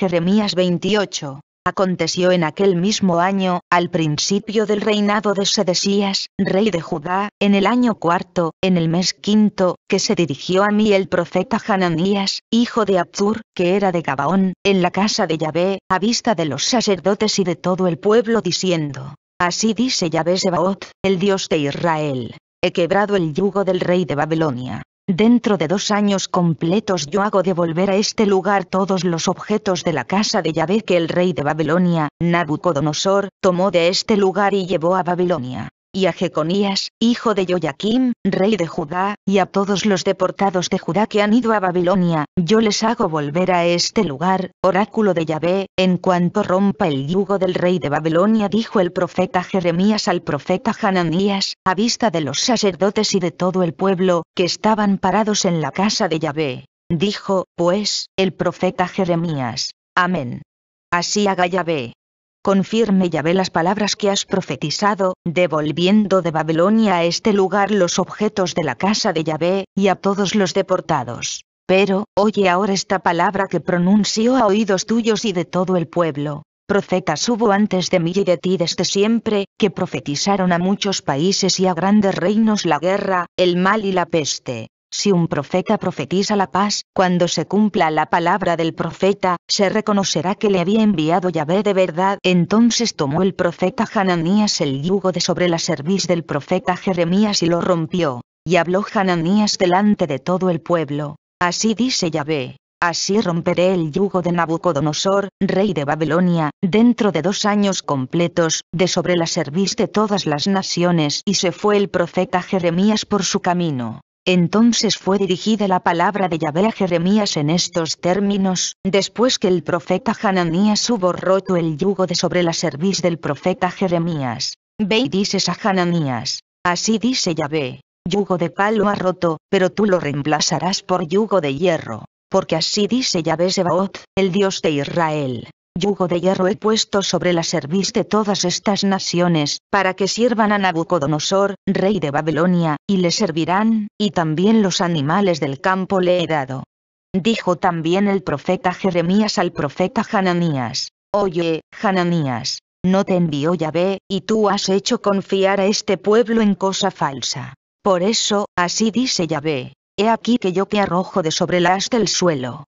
Jeremías 28. Aconteció en aquel mismo año, al principio del reinado de Sedesías, rey de Judá, en el año cuarto, en el mes quinto, que se dirigió a mí el profeta Hananías, hijo de Abzur, que era de Gabaón, en la casa de Yahvé, a vista de los sacerdotes y de todo el pueblo diciendo, Así dice Yahvé Sebaot, el Dios de Israel, he quebrado el yugo del rey de Babilonia Dentro de dos años completos yo hago devolver a este lugar todos los objetos de la casa de Yahvé que el rey de Babilonia, Nabucodonosor, tomó de este lugar y llevó a Babilonia y a Jeconías, hijo de Joaquim, rey de Judá, y a todos los deportados de Judá que han ido a Babilonia, yo les hago volver a este lugar, oráculo de Yahvé, en cuanto rompa el yugo del rey de Babilonia dijo el profeta Jeremías al profeta Hananías, a vista de los sacerdotes y de todo el pueblo, que estaban parados en la casa de Yahvé. Dijo, pues, el profeta Jeremías. Amén. Así haga Yahvé confirme Yahvé las palabras que has profetizado, devolviendo de Babilonia a este lugar los objetos de la casa de Yahvé, y a todos los deportados. Pero, oye ahora esta palabra que pronunció a oídos tuyos y de todo el pueblo. Profetas hubo antes de mí y de ti desde siempre, que profetizaron a muchos países y a grandes reinos la guerra, el mal y la peste, si un profeta profetiza la paz, cuando se cumpla la palabra del profeta, se reconocerá que le había enviado Yahvé de verdad. Entonces tomó el profeta Hananías el yugo de sobre la cerviz del profeta Jeremías y lo rompió. Y habló Hananías delante de todo el pueblo. Así dice Yahvé. Así romperé el yugo de Nabucodonosor, rey de Babilonia, dentro de dos años completos, de sobre la cerviz de todas las naciones. Y se fue el profeta Jeremías por su camino. Entonces fue dirigida la palabra de Yahvé a Jeremías en estos términos, después que el profeta Hananías hubo roto el yugo de sobre la cerviz del profeta Jeremías. Ve y dices a Hananías, así dice Yahvé, yugo de palo ha roto, pero tú lo reemplazarás por yugo de hierro, porque así dice Yahvé Sebaot, el Dios de Israel, yugo de hierro he puesto sobre la cerviz de todas estas naciones, para que sirvan a Nabucodonosor, rey de Babilonia, y le servirán, y también los animales del campo le he dado. Dijo también el profeta Jeremías al profeta Hananías, Oye, Hananías, no te envió Yahvé, y tú has hecho confiar a este pueblo en cosa falsa. Por eso, así dice Yahvé, he aquí que yo te arrojo de sobre la del del suelo,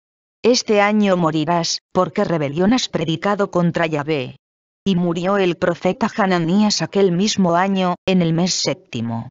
este año morirás, porque rebelión has predicado contra Yahvé. Y murió el profeta Hananías aquel mismo año, en el mes séptimo.